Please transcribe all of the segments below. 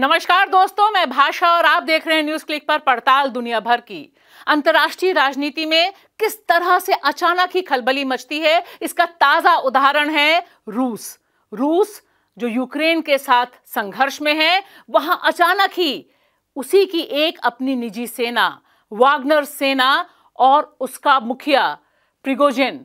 नमस्कार दोस्तों मैं भाषा और आप देख रहे हैं न्यूज क्लिक पर पड़ताल दुनिया भर की अंतर्राष्ट्रीय राजनीति में किस तरह से अचानक ही खलबली मचती है इसका ताजा उदाहरण है रूस रूस जो यूक्रेन के साथ संघर्ष में है वहां अचानक ही उसी की एक अपनी निजी सेना वाग्नर सेना और उसका मुखिया प्रिगोजेन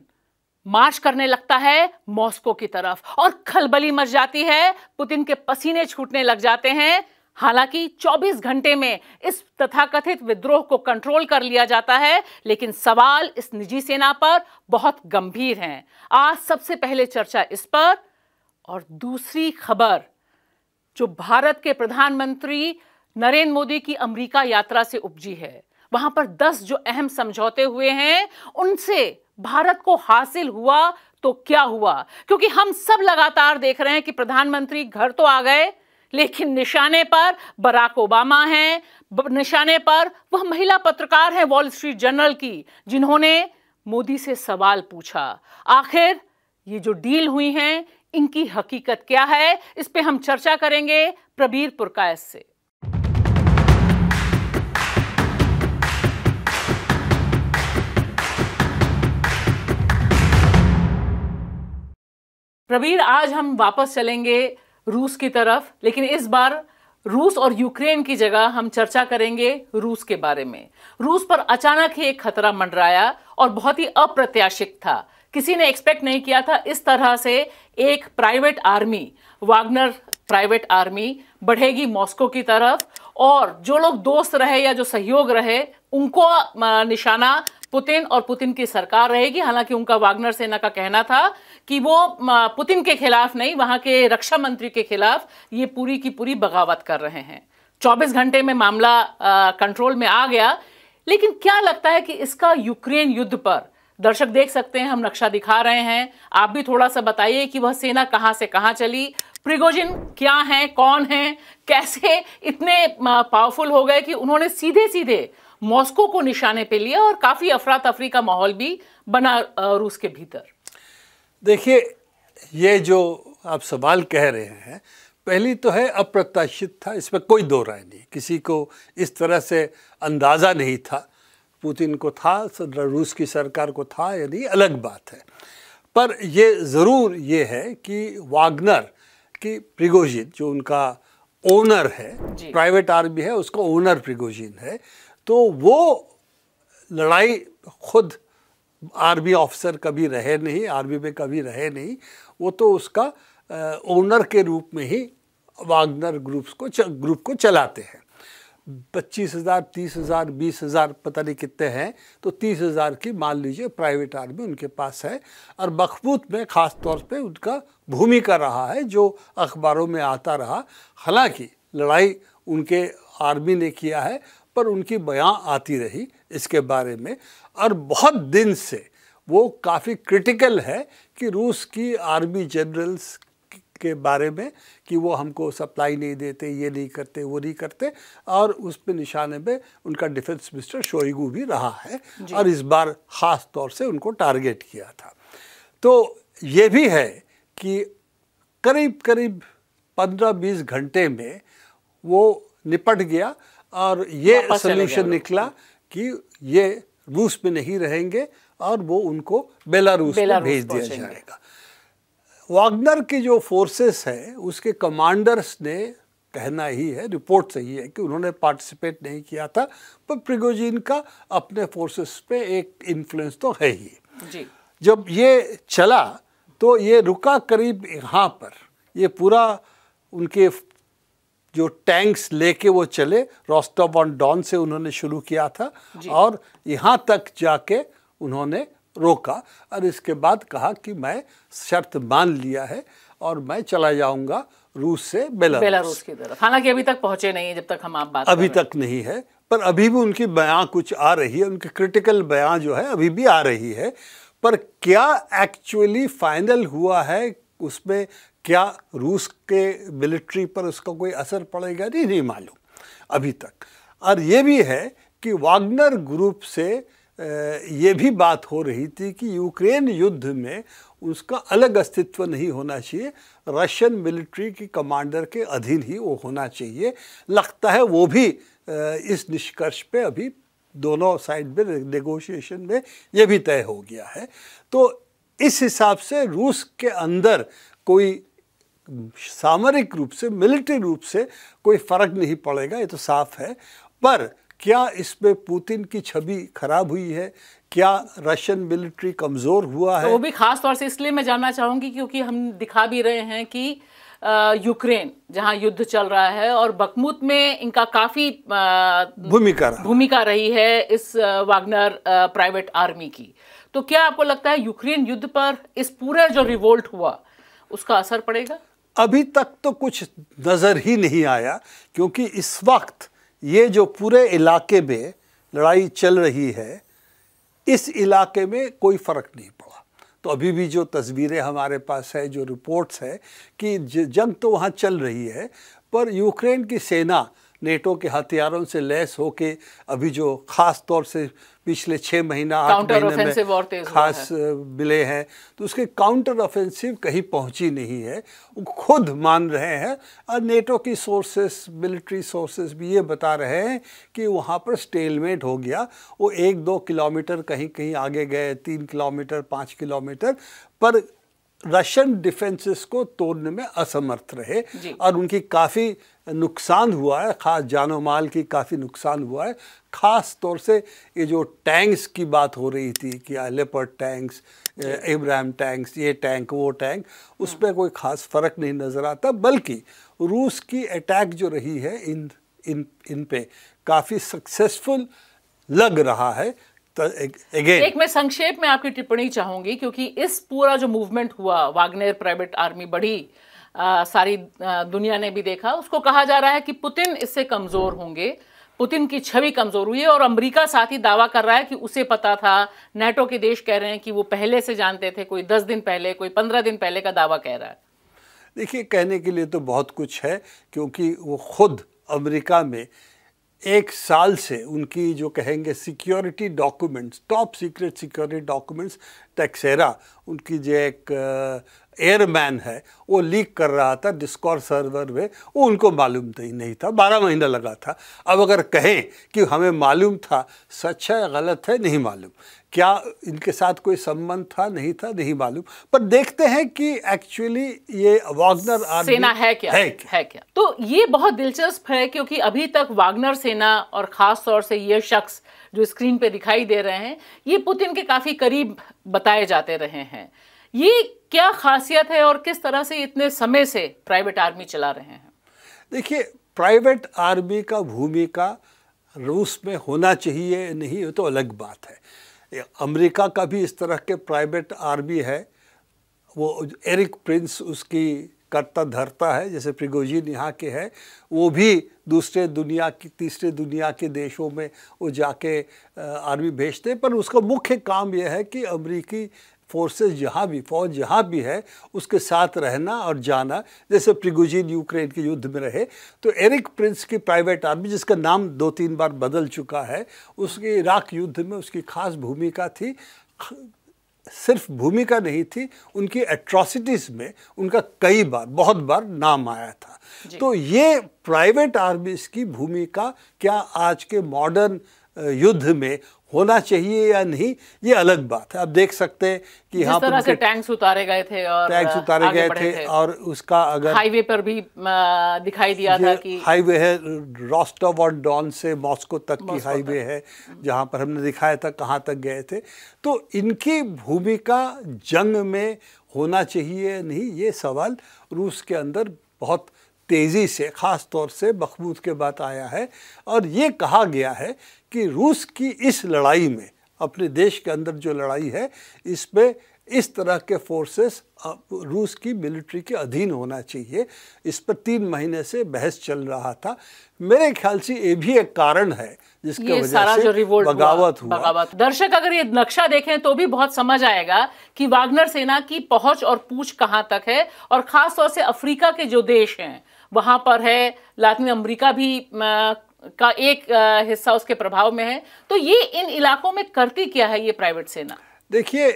मार्च करने लगता है मॉस्को की तरफ और खलबली मच जाती है पुतिन के पसीने छूटने लग जाते हैं हालांकि 24 घंटे में इस तथाकथित विद्रोह को कंट्रोल कर लिया जाता है लेकिन सवाल इस निजी सेना पर बहुत गंभीर हैं आज सबसे पहले चर्चा इस पर और दूसरी खबर जो भारत के प्रधानमंत्री नरेंद्र मोदी की अमेरिका यात्रा से उपजी है वहां पर 10 जो अहम समझौते हुए हैं उनसे भारत को हासिल हुआ तो क्या हुआ क्योंकि हम सब लगातार देख रहे हैं कि प्रधानमंत्री घर तो आ गए लेकिन निशाने पर बराक ओबामा हैं निशाने पर वह महिला पत्रकार हैं वॉल स्ट्रीट जर्नल की जिन्होंने मोदी से सवाल पूछा आखिर ये जो डील हुई हैं इनकी हकीकत क्या है इस पे हम चर्चा करेंगे प्रबीर पुरकायस से प्रवीर आज हम वापस चलेंगे रूस की तरफ लेकिन इस बार रूस और यूक्रेन की जगह हम चर्चा करेंगे रूस के बारे में रूस पर अचानक ही एक खतरा मंडराया और बहुत ही अप्रत्याशित था किसी ने एक्सपेक्ट नहीं किया था इस तरह से एक private army Wagner private army बढ़ेगी मॉस्को की तरफ और जो लोग दोस्त रहे या जो सहयोग रहे उनको निशाना पुतिन और पुतिन की सरकार रहेगी हालांकि उनका वागनर सेना का कहना था कि वो पुतिन के खिलाफ नहीं वहां के रक्षा मंत्री के खिलाफ ये पूरी की पूरी बगावत कर रहे हैं 24 घंटे में मामला कंट्रोल में आ गया लेकिन क्या लगता है कि इसका यूक्रेन युद्ध पर दर्शक देख सकते हैं हम नक्शा दिखा रहे हैं आप भी थोड़ा सा बताइए कि वह सेना कहाँ से कहाँ चली प्रिगोजिन क्या है कौन है कैसे इतने पावरफुल हो गए कि उन्होंने सीधे सीधे मॉस्को को निशाने पे लिया और काफ़ी अफरा तफरी का माहौल भी बना रूस के भीतर देखिए ये जो आप सवाल कह रहे हैं पहली तो है अप्रत्याशित था इसमें कोई दो राय नहीं किसी को इस तरह से अंदाज़ा नहीं था पुतिन को था रूस की सरकार को था यानी अलग बात है पर ये ज़रूर ये है कि वागनर की प्रिगोजिन जो उनका ओनर है प्राइवेट आर्मी है उसका ओनर प्रिगोजिन है तो वो लड़ाई खुद आर्मी ऑफिसर कभी रहे नहीं आर्मी में कभी रहे नहीं वो तो उसका ओनर के रूप में ही वागनर ग्रुप्स को ग्रुप को चलाते हैं पच्चीस हज़ार तीस हज़ार बीस हज़ार पता नहीं कितने हैं तो तीस हज़ार की मान लीजिए प्राइवेट आर्मी उनके पास है और बखबूत में ख़ास तौर पे उनका भूमिका रहा है जो अखबारों में आता रहा हालांकि लड़ाई उनके आर्मी ने किया है पर उनकी बयां आती रही इसके बारे में और बहुत दिन से वो काफ़ी क्रिटिकल है कि रूस की आर्मी जनरल्स के बारे में कि वो हमको सप्लाई नहीं देते ये नहीं करते वो नहीं करते और उस पर निशाने में उनका डिफेंस मिनिस्टर शोईगू भी रहा है और इस बार ख़ास तौर से उनको टारगेट किया था तो ये भी है कि करीब करीब पंद्रह बीस घंटे में वो निपट गया और ये सोल्यूशन निकला कि ये रूस में नहीं रहेंगे और वो उनको बेलारूस में भेज दिया जाएगा वागनर की जो फोर्सेस है उसके कमांडर्स ने कहना ही है रिपोर्ट सही है कि उन्होंने पार्टिसिपेट नहीं किया था पर प्रिगोजिन का अपने फोर्सेस पे एक इन्फ्लुएंस तो है ही जी। जब ये चला तो ये रुका करीब यहाँ पर ये पूरा उनके जो टैंक्स लेके वो चले रोस्टॉप ऑन डॉन से उन्होंने शुरू किया था और यहाँ तक जाके उन्होंने रोका और इसके बाद कहा कि मैं शर्त मान लिया है और मैं चला जाऊंगा रूस से बेलारूस बेलारूस की तरफ हालांकि अभी तक पहुंचे नहीं है जब तक हम आप बात अभी तक नहीं है पर अभी भी उनकी बयां कुछ आ रही है उनके क्रिटिकल बयां जो है अभी भी आ रही है पर क्या एक्चुअली फाइनल हुआ है उसमें क्या रूस के मिलिट्री पर उसका कोई असर पड़ेगा नहीं नहीं मालूम अभी तक और ये भी है कि वागनर ग्रुप से ये भी बात हो रही थी कि यूक्रेन युद्ध में उसका अलग अस्तित्व नहीं होना चाहिए रशियन मिलिट्री की कमांडर के अधीन ही वो होना चाहिए लगता है वो भी इस निष्कर्ष पे अभी दोनों साइड में नेगोशिएशन में ये भी तय हो गया है तो इस हिसाब से रूस के अंदर कोई सामरिक रूप से मिलिट्री रूप से कोई फ़र्क नहीं पड़ेगा ये तो साफ है पर क्या इसमें पुतिन की छवि खराब हुई है क्या रशियन मिलिट्री कमज़ोर हुआ तो है तो वो भी खास तौर से इसलिए मैं जानना चाहूँगी क्योंकि हम दिखा भी रहे हैं कि यूक्रेन जहां युद्ध चल रहा है और बकमूत में इनका काफ़ी भूमिका भूमिका रही है इस वागनर प्राइवेट आर्मी की तो क्या आपको लगता है यूक्रेन युद्ध पर इस पूरा जो रिवोल्ट हुआ उसका असर पड़ेगा अभी तक तो कुछ नज़र ही नहीं आया क्योंकि इस वक्त ये जो पूरे इलाके में लड़ाई चल रही है इस इलाके में कोई फ़र्क नहीं पड़ा तो अभी भी जो तस्वीरें हमारे पास है जो रिपोर्ट्स है कि जंग तो वहाँ चल रही है पर यूक्रेन की सेना नेटो के हथियारों से लैस होके अभी जो ख़ास तौर से पिछले छः महीना आठ महीने में खास है। मिले हैं तो उसके काउंटर ऑफेंसिव कहीं पहुंची नहीं है वो खुद मान रहे हैं और नेटो की सोर्सेस मिलिट्री सोर्सेस भी ये बता रहे हैं कि वहाँ पर स्टेलमेट हो गया वो एक दो किलोमीटर कहीं कहीं आगे गए तीन किलोमीटर पाँच किलोमीटर पर रशियन डिफेंसेस को तोड़ने में असमर्थ रहे और उनकी काफ़ी नुकसान हुआ है ख़ास जानो माल की काफ़ी नुकसान हुआ है ख़ास तौर से ये जो टैंक्स की बात हो रही थी कि लेपर्ड टैंक्स इब्राहिम टैंक्स ये टैंक वो टैंक उस हाँ। पर कोई ख़ास फ़र्क नहीं नज़र आता बल्कि रूस की अटैक जो रही है इन इन इन पे काफ़ी सक्सेसफुल लग रहा है तो अगेन एक मैं संक्षेप में आपकी टिप्पणी चाहूंगी क्योंकि इस पूरा जो मूवमेंट हुआ वागनेर प्राइवेट आर्मी बढ़ी आ, सारी आ, दुनिया ने भी देखा उसको कहा जा रहा है कि पुतिन इससे कमज़ोर होंगे पुतिन की छवि कमज़ोर हुई है और अमेरिका साथ ही दावा कर रहा है कि उसे पता था नेटो के देश कह रहे हैं कि वो पहले से जानते थे कोई दस दिन पहले कोई पंद्रह दिन पहले का दावा कह रहा है देखिए कहने के लिए तो बहुत कुछ है क्योंकि वो खुद अमेरिका में एक साल से उनकी जो कहेंगे security documents top secret security documents etcetera उनकी जो एक एयरमैन uh, है वो लीक कर रहा था डिस्कॉर सर्वर में वो उनको मालूम नहीं, नहीं था बारह महीना लगा था अब अगर कहें कि हमें मालूम था सच है गलत है नहीं मालूम क्या इनके साथ कोई संबंध था नहीं था नहीं मालूम पर देखते हैं कि एक्चुअली ये वागनर सेना है क्या है क्या? है क्या तो ये बहुत दिलचस्प है क्योंकि अभी तक वागनर सेना और खास तौर से ये शख्स जो स्क्रीन पे दिखाई दे रहे हैं ये पुतिन के काफ़ी करीब बताए जाते रहे हैं ये क्या खासियत है और किस तरह से इतने समय से प्राइवेट आर्मी चला रहे हैं देखिए प्राइवेट आर्मी का भूमिका रूस में होना चाहिए नहीं तो अलग बात है अमेरिका का भी इस तरह के प्राइवेट आर्मी है वो एरिक प्रिंस उसकी करता धरता है जैसे प्रिगोजिन यहाँ के है वो भी दूसरे दुनिया की तीसरे दुनिया के देशों में वो जाके आर्मी भेजते हैं पर उसका मुख्य काम यह है कि अमरीकी फोर्सेस जहाँ भी फौज जहाँ भी है उसके साथ रहना और जाना जैसे प्रिगुजिन यूक्रेन के युद्ध में रहे तो एरिक प्रिंस की प्राइवेट आर्मी जिसका नाम दो तीन बार बदल चुका है उसके इराक युद्ध में उसकी खास भूमिका थी सिर्फ भूमिका नहीं थी उनकी एट्रॉसिटीज़ में उनका कई बार बहुत बार नाम आया था तो ये प्राइवेट आर्मीज़ की भूमिका क्या आज के मॉडर्न युद्ध में होना चाहिए या नहीं ये अलग बात है आप देख सकते हैं कि यहाँ तरह से टैंक्स उतारे गए थे और टैंक्स उतारे गए थे, थे और उसका अगर हाईवे पर भी दिखाई दिया था कि हाईवे है रोस्टोव और डॉन से मॉस्को तक की हाईवे है जहाँ पर हमने दिखाया था कहाँ तक गए थे तो इनकी भूमिका जंग में होना चाहिए नहीं ये सवाल रूस के अंदर बहुत तेज़ी से ख़ास तौर से बखबूत के बाद आया है और ये कहा गया है कि रूस की इस लड़ाई में अपने देश के अंदर जो लड़ाई है इसमें इस तरह के फोर्सेस रूस की मिलिट्री के अधीन होना चाहिए इस पर तीन महीने से बहस चल रहा था मेरे ख्याल से ये भी एक कारण है जिसके वजह सारा से जो रिवोल्ट बगावत हुआ, हुआ। बगावत दर्शक अगर ये नक्शा देखें तो भी बहुत समझ आएगा कि वागनर सेना की पहुंच और पूछ कहां तक है और खास तौर से अफ्रीका के जो देश हैं वहाँ पर है लातिन अमेरिका भी का एक हिस्सा उसके प्रभाव में है तो ये इन इलाकों में करती क्या है ये प्राइवेट सेना देखिए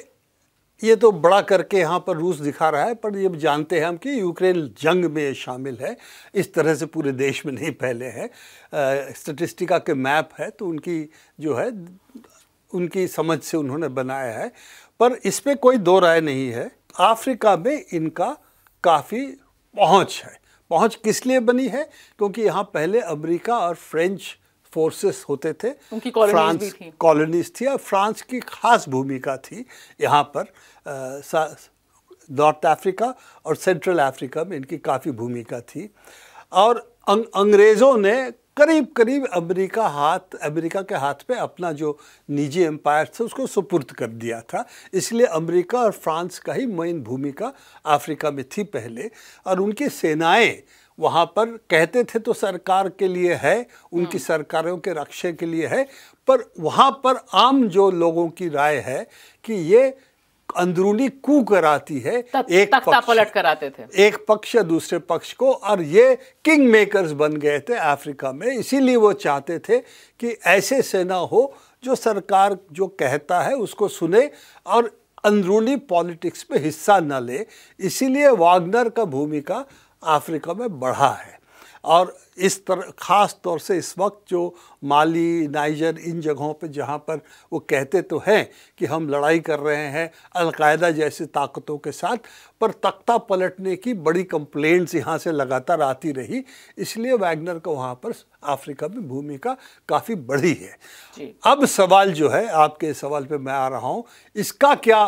ये तो बड़ा करके यहाँ पर रूस दिखा रहा है पर ये जानते हैं हम कि यूक्रेन जंग में शामिल है इस तरह से पूरे देश में नहीं फैले हैं स्टेटिस्टिका के मैप है तो उनकी जो है उनकी समझ से उन्होंने बनाया है पर इस पर कोई दो राय नहीं है अफ्रीका में इनका काफ़ी पहुँच है पहुंच किस लिए बनी है क्योंकि यहाँ पहले अमेरिका और फ्रेंच फोर्सेस होते थे उनकी फ्रांस कॉलोनीज थी और फ्रांस की खास भूमिका थी यहाँ पर नॉर्थ अफ्रीका और सेंट्रल अफ्रीका में इनकी काफ़ी भूमिका थी और अंग्रेज़ों ने करीब करीब अमेरिका हाथ अमेरिका के हाथ पे अपना जो निजी एम्पायर था उसको सुपुर्द कर दिया था इसलिए अमेरिका और फ्रांस का ही मेन भूमिका अफ्रीका में थी पहले और उनकी सेनाएं वहाँ पर कहते थे तो सरकार के लिए है उनकी हाँ। सरकारों के रक्षा के लिए है पर वहाँ पर आम जो लोगों की राय है कि ये अंदरूनी कू कराती है तक, एक पक्ष पलट कराते थे एक पक्ष या दूसरे पक्ष को और ये किंग मेकर्स बन गए थे अफ्रीका में इसीलिए वो चाहते थे कि ऐसे सेना हो जो सरकार जो कहता है उसको सुने और अंदरूनी पॉलिटिक्स में हिस्सा न ले इसीलिए वागनर का भूमिका अफ्रीका में बढ़ा है और इस तरह ख़ास तौर से इस वक्त जो माली नाइजर इन जगहों पर जहाँ पर वो कहते तो हैं कि हम लड़ाई कर रहे हैं अलकायदा जैसी ताकतों के साथ पर तख्ता पलटने की बड़ी कंप्लेंट्स यहाँ से लगातार आती रही इसलिए वैगनर का वहाँ पर अफ्रीका में भूमिका काफ़ी बड़ी है अब सवाल जो है आपके सवाल पे मैं आ रहा हूँ इसका क्या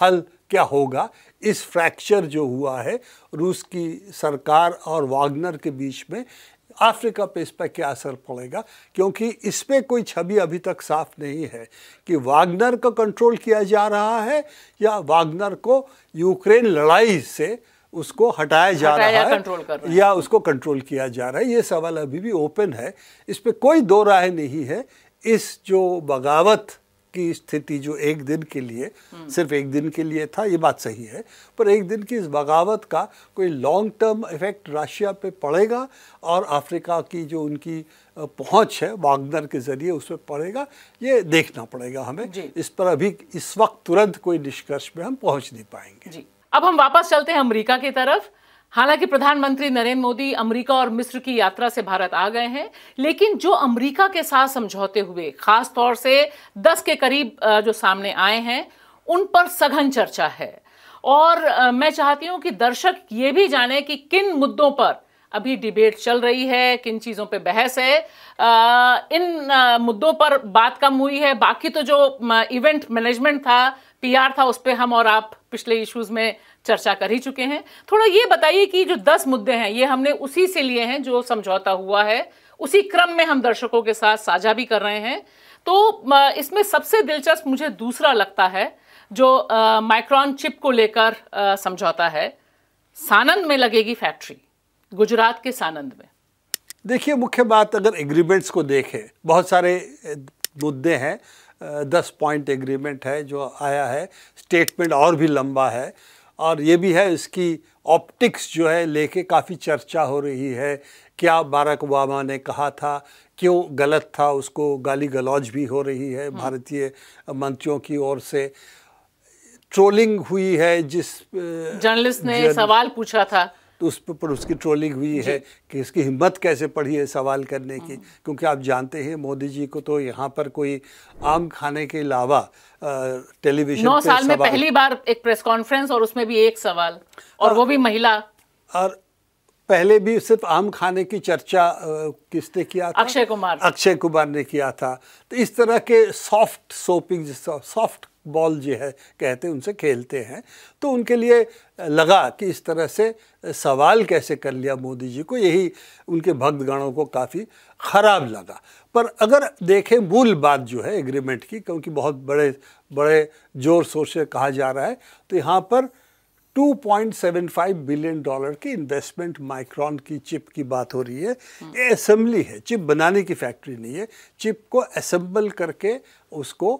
फल क्या होगा इस फ्रैक्चर जो हुआ है रूस की सरकार और वागनर के बीच में अफ्रीका पे इस पर क्या असर पड़ेगा क्योंकि इस पर कोई छवि अभी तक साफ नहीं है कि वागनर को कंट्रोल किया जा रहा है या वागनर को यूक्रेन लड़ाई से उसको हटाया जा हटाया रहा है कंट्रोल कर रहा है। या उसको कंट्रोल किया जा रहा है ये सवाल अभी भी ओपन है इस पर कोई दो राय नहीं है इस जो बगावत की स्थिति जो एक दिन के लिए सिर्फ एक दिन के लिए था ये बात सही है पर एक दिन की इस बगावत का कोई लॉन्ग टर्म इफेक्ट रशिया पे पड़ेगा और अफ्रीका की जो उनकी पहुंच है वागनर के जरिए उस पर पड़ेगा ये देखना पड़ेगा हमें इस पर अभी इस वक्त तुरंत कोई निष्कर्ष में हम पहुंच नहीं पाएंगे जी अब हम वापस चलते हैं अमरीका की तरफ हालांकि प्रधानमंत्री नरेंद्र मोदी अमेरिका और मिस्र की यात्रा से भारत आ गए हैं लेकिन जो अमेरिका के साथ समझौते हुए खास तौर से 10 के करीब जो सामने आए हैं उन पर सघन चर्चा है और मैं चाहती हूं कि दर्शक ये भी जाने कि किन मुद्दों पर अभी डिबेट चल रही है किन चीज़ों पे बहस है आ, इन आ, मुद्दों पर बात कम हुई है बाकी तो जो इवेंट मैनेजमेंट था पीआर था उस पर हम और आप पिछले इश्यूज में चर्चा कर ही चुके हैं थोड़ा ये बताइए कि जो दस मुद्दे हैं ये हमने उसी से लिए हैं जो समझौता हुआ है उसी क्रम में हम दर्शकों के साथ साझा भी कर रहे हैं तो इसमें सबसे दिलचस्प मुझे दूसरा लगता है जो माइक्रॉन चिप को लेकर समझौता है सानंद में लगेगी फैक्ट्री गुजरात के सानंद में देखिए मुख्य बात अगर एग्रीमेंट्स को देखें बहुत सारे मुद्दे हैं दस पॉइंट एग्रीमेंट है जो आया है स्टेटमेंट और भी लंबा है और ये भी है इसकी ऑप्टिक्स जो है लेके काफ़ी चर्चा हो रही है क्या बाराक ओबामा ने कहा था क्यों गलत था उसको गाली गलौज भी हो रही है हम्म। भारतीय मंत्रियों की ओर से ट्रोलिंग हुई है जिस जर्नलिस्ट ने जर्न... सवाल पूछा था तो उस पर उसकी ट्रोलिंग हुई है कि इसकी हिम्मत कैसे पड़ी है सवाल करने की हाँ। क्योंकि आप जानते हैं मोदी जी को तो यहाँ पर कोई आम खाने के अलावा टेलीविजन साल में पहली बार एक प्रेस कॉन्फ्रेंस और उसमें भी एक सवाल और आ, हाँ। वो भी महिला और पहले भी सिर्फ आम खाने की चर्चा किसने किया था अक्षय कुमार अक्षय कुमार ने किया था तो इस तरह के सॉफ्ट सोपिंग सॉफ्ट बॉल जो है कहते हैं उनसे खेलते हैं तो उनके लिए लगा कि इस तरह से सवाल कैसे कर लिया मोदी जी को यही उनके भक्तगणों को काफ़ी ख़राब लगा पर अगर देखें मूल बात जो है एग्रीमेंट की क्योंकि बहुत बड़े बड़े ज़ोर शोर से कहा जा रहा है तो यहाँ पर 2.75 बिलियन डॉलर की इन्वेस्टमेंट माइक्रॉन की चिप की बात हो रही है ये असेंबली है चिप बनाने की फैक्ट्री नहीं है चिप को असेंबल करके उसको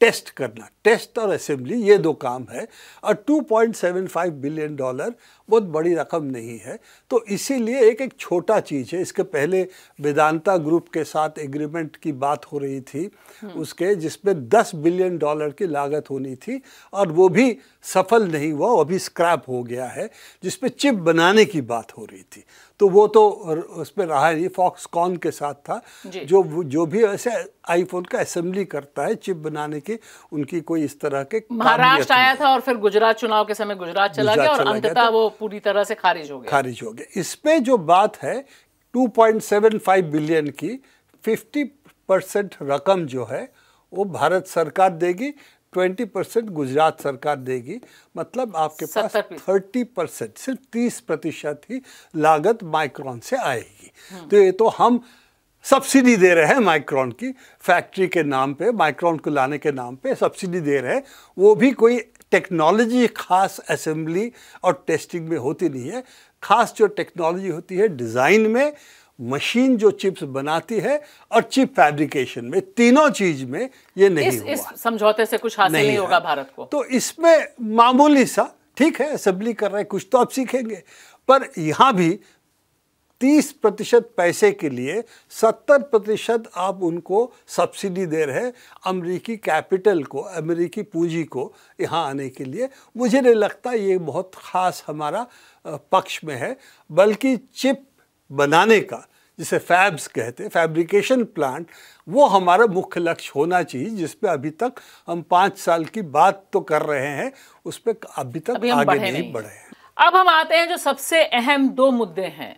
टेस्ट करना टेस्ट और असेंबली ये दो काम है और 2.75 बिलियन डॉलर बहुत बड़ी रकम नहीं है तो इसीलिए एक एक छोटा चीज़ है इसके पहले वेदांता ग्रुप के साथ एग्रीमेंट की बात हो रही थी हम्म। उसके जिसमें 10 बिलियन डॉलर की लागत होनी थी और वो भी सफल नहीं हुआ वो अभी स्क्रैप हो गया है जिसमें चिप बनाने की बात हो रही थी तो वो तो उस पर रहा नहीं फॉक्सकॉन के साथ था जो जो भी ऐसे आईफोन का असेंबली करता है चिप बनाने की उनकी कोई इस तरह के महाराष्ट्र आया था और फिर गुजरात चुनाव के समय गुजरात चला गया और अंततः वो पूरी तरह से खारिज हो गया खारिज हो गया इसमें जो बात है 2.75 बिलियन की 50 परसेंट रकम जो है वो भारत सरकार देगी 20 परसेंट गुजरात सरकार देगी मतलब आपके पास 30 परसेंट सिर्फ 30 प्रतिशत ही लागत माइक्रॉन से आएगी तो ये तो हम सब्सिडी दे रहे हैं माइक्रॉन की फैक्ट्री के नाम पे माइक्रॉन को लाने के नाम पे सब्सिडी दे रहे हैं वो भी कोई टेक्नोलॉजी खास असेंबली और टेस्टिंग में होती नहीं है खास जो टेक्नोलॉजी होती है डिज़ाइन में मशीन जो चिप्स बनाती है और चिप फैब्रिकेशन में तीनों चीज में ये नहीं इस, हुआ इस समझौते से कुछ हासिल नहीं, नहीं होगा भारत को तो इसमें मामूली सा ठीक है असेंबली कर रहे हैं कुछ तो आप सीखेंगे पर यहाँ भी तीस प्रतिशत पैसे के लिए सत्तर प्रतिशत आप उनको सब्सिडी दे रहे अमेरिकी कैपिटल को अमेरिकी पूंजी को यहाँ आने के लिए मुझे नहीं लगता ये बहुत ख़ास हमारा पक्ष में है बल्कि चिप बनाने का जिसे फैब्स कहते हैं फैब्रिकेशन प्लांट वो हमारा मुख्य लक्ष्य होना चाहिए जिस पे अभी तक हम पाँच साल की बात तो कर रहे हैं उस पर अभी तक अभी आगे नहीं, नहीं बढ़े हैं अब हम आते हैं जो सबसे अहम दो मुद्दे हैं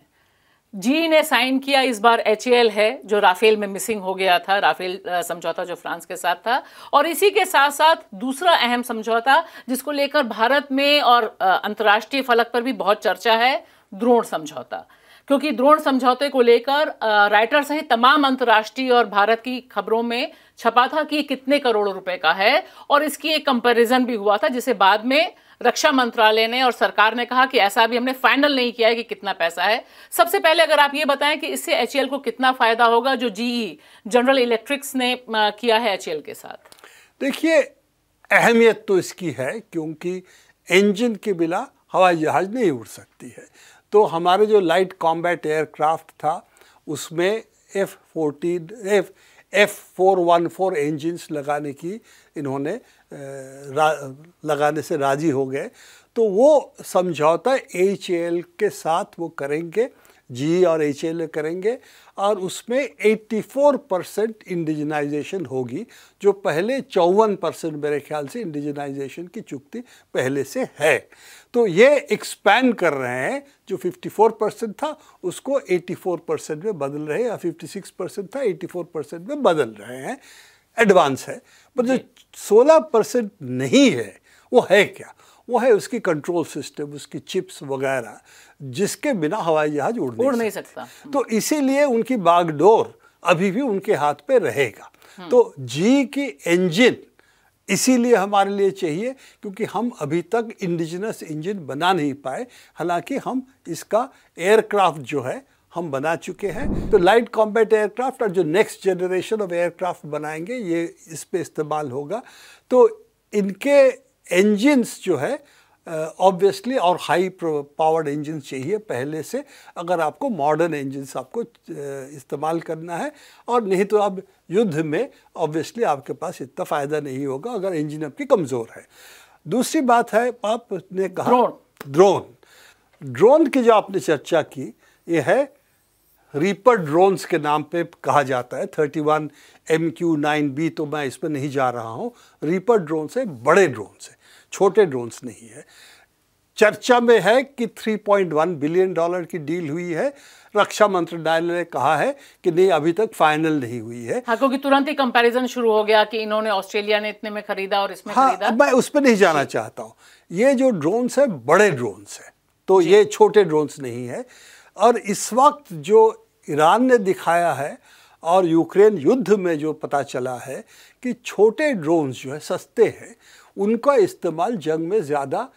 जी ने साइन किया इस बार एच है जो राफेल में मिसिंग हो गया था राफेल समझौता जो फ्रांस के साथ था और इसी के साथ साथ दूसरा अहम समझौता जिसको लेकर भारत में और अंतर्राष्ट्रीय फलक पर भी बहुत चर्चा है द्रोण समझौता क्योंकि द्रोण समझौते को लेकर राइटर सहित तमाम अंतर्राष्ट्रीय और भारत की खबरों में छपा था कि कितने करोड़ रुपए का है और इसकी एक कंपैरिजन भी हुआ था जिसे बाद में रक्षा मंत्रालय ने और सरकार ने कहा कि ऐसा अभी हमने फाइनल नहीं किया है कि कितना पैसा है सबसे पहले अगर आप ये बताएं कि इससे एच को कितना फ़ायदा होगा जो जीई जनरल इलेक्ट्रिक्स ने किया है एच के साथ देखिए अहमियत तो इसकी है क्योंकि इंजन के बिना हवाई जहाज़ नहीं उड़ सकती है तो हमारे जो लाइट कॉम्बैट एयरक्राफ्ट था उसमें F fourteen F F four one four engines लगाने की इन्होंने लगाने से राज़ी हो गए तो वो समझौता एच के साथ वो करेंगे जी और एच करेंगे और उसमें 84 परसेंट इंडिजनाइजेशन होगी जो पहले चौवन परसेंट मेरे ख्याल से इंडिजनाइजेशन की चुक्ति पहले से है तो ये एक्सपैंड कर रहे हैं जो 54 परसेंट था उसको 84 परसेंट में बदल रहे या 56 परसेंट था 84 परसेंट में बदल रहे हैं एडवांस है पर जो 16 परसेंट नहीं है वो है क्या वो है उसकी कंट्रोल सिस्टम उसकी चिप्स वगैरह जिसके बिना हवाई जहाज उड़ नहीं, उड़ नहीं सकता तो इसीलिए उनकी बागडोर अभी भी उनके हाथ पे रहेगा हम्म। तो जी की इंजन इसीलिए हमारे लिए चाहिए क्योंकि हम अभी तक इंडिजिनस इंजन बना नहीं पाए हालांकि हम इसका एयरक्राफ्ट जो है हम बना चुके हैं तो लाइट कॉम्बैट एयरक्राफ्ट और जो नेक्स्ट जनरेशन ऑफ एयरक्राफ्ट बनाएंगे ये इस पर इस्तेमाल होगा तो इनके इंजन्स जो है ऑब्वियसली uh, और हाई पावर्ड इंजन चाहिए पहले से अगर आपको मॉडर्न इंजन्स आपको इस्तेमाल करना है और नहीं तो अब युद्ध में ऑब्वियसली आपके पास इतना फ़ायदा नहीं होगा अगर इंजन आपकी कमज़ोर है दूसरी बात है आपने कहा ड्रोन ड्रोन की जो आपने चर्चा की ये है रीपर ड्रोन्स के नाम पे कहा जाता है 31 एम क्यू नाइन बी तो मैं इस पर नहीं जा रहा हूँ रीपर ड्रोन्स है बड़े ड्रोन्स है छोटे ड्रोन्स नहीं है चर्चा में है कि 3.1 बिलियन डॉलर की डील हुई है रक्षा मंत्रालय ने कहा है कि नहीं अभी तक फाइनल नहीं हुई है हाँ, क्योंकि तुरंत ही कंपैरिजन शुरू हो गया कि इन्होंने ऑस्ट्रेलिया ने इतने में खरीदा और इसमें हाँ, खरीदा मैं उस पर नहीं जाना चाहता हूँ ये जो ड्रोन्स है बड़े ड्रोन्स है तो ये छोटे ड्रोन्स नहीं है और इस वक्त जो ईरान ने दिखाया है और यूक्रेन युद्ध में जो पता चला है कि छोटे ड्रोन्स जो है सस्ते हैं उनका इस्तेमाल जंग में ज़्यादा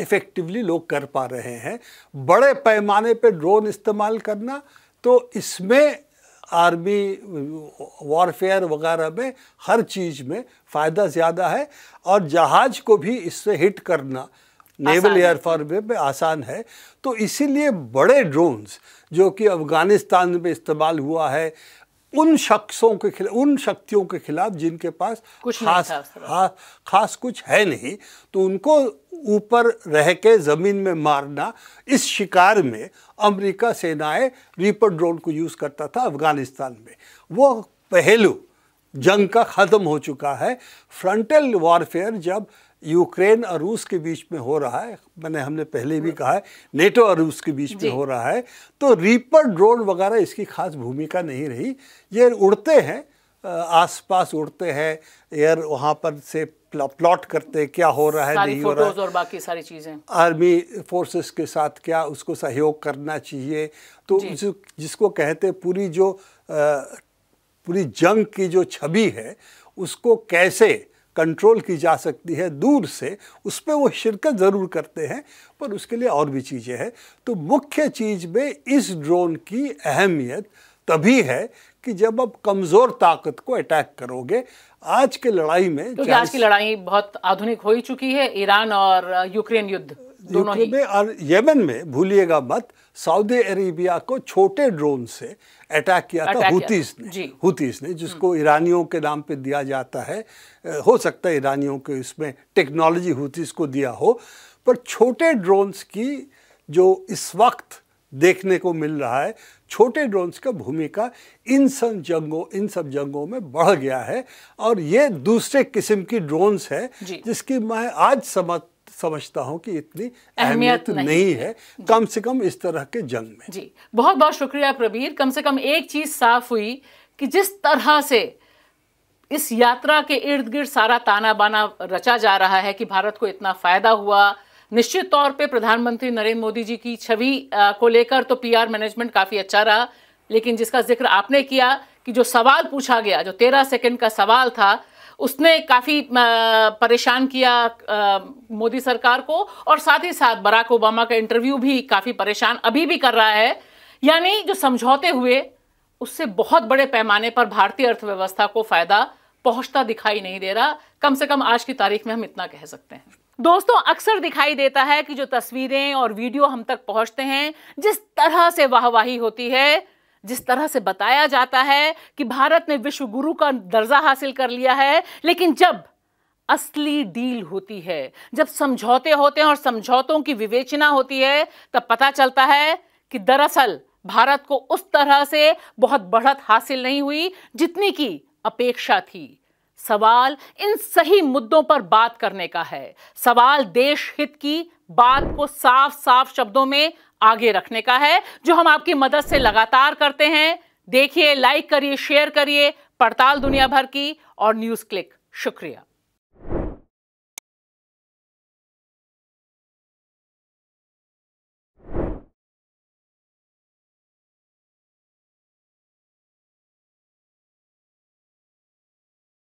इफ़ेक्टिवली लोग कर पा रहे हैं बड़े पैमाने पे ड्रोन इस्तेमाल करना तो इसमें आर्मी वॉरफेयर वगैरह में हर चीज़ में फ़ायदा ज़्यादा है और जहाज़ को भी इससे हिट करना नेवल एयरफोर्स में आसान है तो इसीलिए बड़े ड्रोन्स जो कि अफ़गानिस्तान में इस्तेमाल हुआ है उन शख्सों के खिलाफ उन शक्तियों के खिलाफ जिनके पास कुछ खास हा, खास कुछ है नहीं तो उनको ऊपर रह के ज़मीन में मारना इस शिकार में अमेरिका सेनाएं रीपर ड्रोन को यूज़ करता था अफ़गानिस्तान में वो पहलू जंग का ख़त्म हो चुका है फ्रंटल वॉरफेयर जब यूक्रेन और रूस के बीच में हो रहा है मैंने हमने पहले भी कहा है नेटो और रूस के बीच में हो रहा है तो रीपर ड्रोन वगैरह इसकी खास भूमिका नहीं रही ये उड़ते हैं आसपास उड़ते हैं एयर वहाँ पर से प्लॉट करते हैं क्या हो रहा है नहीं हो रहा है और बाकी सारी चीज़ें आर्मी फोर्सेस के साथ क्या उसको सहयोग करना चाहिए तो जिसको कहते पूरी जो पूरी जंग की जो छवि है उसको कैसे कंट्रोल की जा सकती है दूर से उस पर वो शिरकत ज़रूर करते हैं पर उसके लिए और भी चीज़ें हैं तो मुख्य चीज़ में इस ड्रोन की अहमियत तभी है कि जब आप कमज़ोर ताकत को अटैक करोगे आज के लड़ाई में क्योंकि आज की लड़ाई बहुत आधुनिक हो ही चुकी है ईरान और यूक्रेन युद्ध यूक्रेन में और यमन में भूलिएगा मत सऊदी अरेबिया को छोटे ड्रोन से अटैक किया था हुतीस ने हुतीस ने जिसको हम्म। ईरानियों के नाम पे दिया जाता है हो सकता है ईरानियों के इसमें टेक्नोलॉजी हुतीस को दिया हो पर छोटे ड्रोन्स की जो इस वक्त देखने को मिल रहा है छोटे ड्रोन्स का भूमिका इन सब जंगों इन सब जंगों में बढ़ गया है और ये दूसरे किस्म की ड्रोन्स है जिसकी मैं आज समझ समझता हूं कि इतनी अहमियत नहीं, नहीं है कम से कम इस तरह के जंग में जी बहुत बहुत शुक्रिया प्रबीर कम से कम एक चीज़ साफ हुई कि जिस तरह से इस यात्रा के इर्द गिर्द सारा ताना बाना रचा जा रहा है कि भारत को इतना फ़ायदा हुआ निश्चित तौर पे प्रधानमंत्री नरेंद्र मोदी जी की छवि को लेकर तो पीआर मैनेजमेंट काफ़ी अच्छा रहा लेकिन जिसका जिक्र आपने किया कि जो सवाल पूछा गया जो तेरह सेकंड का सवाल था उसने काफ़ी परेशान किया मोदी सरकार को और साथ ही साथ बराक ओबामा का इंटरव्यू भी काफ़ी परेशान अभी भी कर रहा है यानी जो समझौते हुए उससे बहुत बड़े पैमाने पर भारतीय अर्थव्यवस्था को फ़ायदा पहुंचता दिखाई नहीं दे रहा कम से कम आज की तारीख में हम इतना कह सकते हैं दोस्तों अक्सर दिखाई देता है कि जो तस्वीरें और वीडियो हम तक पहुंचते हैं जिस तरह से वाहवाही होती है जिस तरह से बताया जाता है कि भारत ने विश्व गुरु का दर्जा हासिल कर लिया है लेकिन जब असली डील होती है जब समझौते होते हैं और समझौतों की विवेचना होती है तब पता चलता है कि दरअसल भारत को उस तरह से बहुत बढ़त हासिल नहीं हुई जितनी की अपेक्षा थी सवाल इन सही मुद्दों पर बात करने का है सवाल देश हित की बात को साफ साफ शब्दों में आगे रखने का है जो हम आपकी मदद से लगातार करते हैं देखिए लाइक करिए शेयर करिए पड़ताल दुनिया भर की और न्यूज क्लिक शुक्रिया